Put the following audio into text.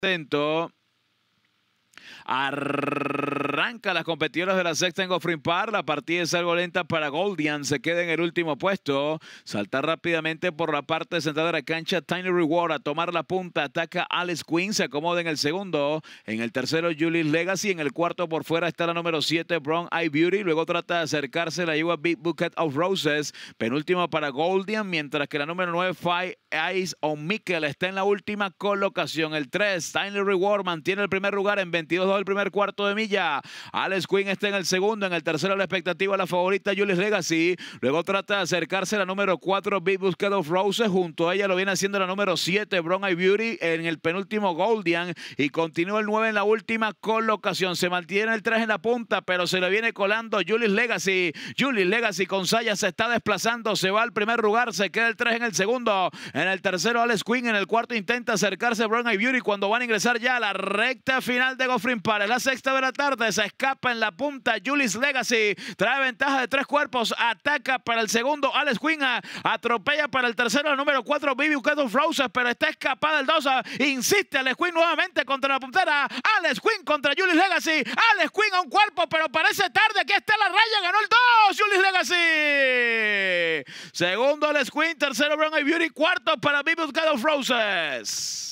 contento. Arranca las competidoras de la sexta en Gofrimpar La partida es algo lenta para Goldian. Se queda en el último puesto. Salta rápidamente por la parte central de la cancha. Tiny Reward a tomar la punta. Ataca Alex Quinn. Se acomoda en el segundo. En el tercero, Julius Legacy. En el cuarto, por fuera, está la número 7, Brown Eye Beauty. Luego trata de acercarse la yegua Big Bucket of Roses. Penúltima para Goldian. Mientras que la número 9, Five Eyes on Mikkel, está en la última colocación. El 3, Tiny Reward mantiene el primer lugar en 22 del primer cuarto de milla. Alex Quinn está en el segundo. En el tercero, la expectativa la favorita Julius Legacy. Luego trata de acercarse la número 4, Big Busquets of Roses. Junto a ella lo viene haciendo la número 7, Brown Eye Beauty. En el penúltimo, Goldian. Y continúa el 9 en la última colocación. Se mantiene el 3 en la punta, pero se le viene colando Julius Legacy. Julius Legacy con Saya se está desplazando. Se va al primer lugar. Se queda el 3 en el segundo. En el tercero, Alex Quinn. En el cuarto, intenta acercarse Brown Eye Beauty cuando van a ingresar ya a la recta final de Goffrin Para La sexta de la tarde se escapa en la punta. Julius Legacy trae ventaja de tres cuerpos. Ataca para el segundo. Alex Quinn atropella para el tercero. El número cuatro, Vivi of Roses, pero está escapada el dos Insiste Alex Quinn nuevamente contra la puntera. Alex Quinn contra Julius Legacy. Alex Quinn a un cuerpo, pero parece tarde. que está la raya. Ganó el dos Julius Legacy. Segundo, Alex Quinn. Tercero, Brown Beauty. Cuarto para Vivi of Roses.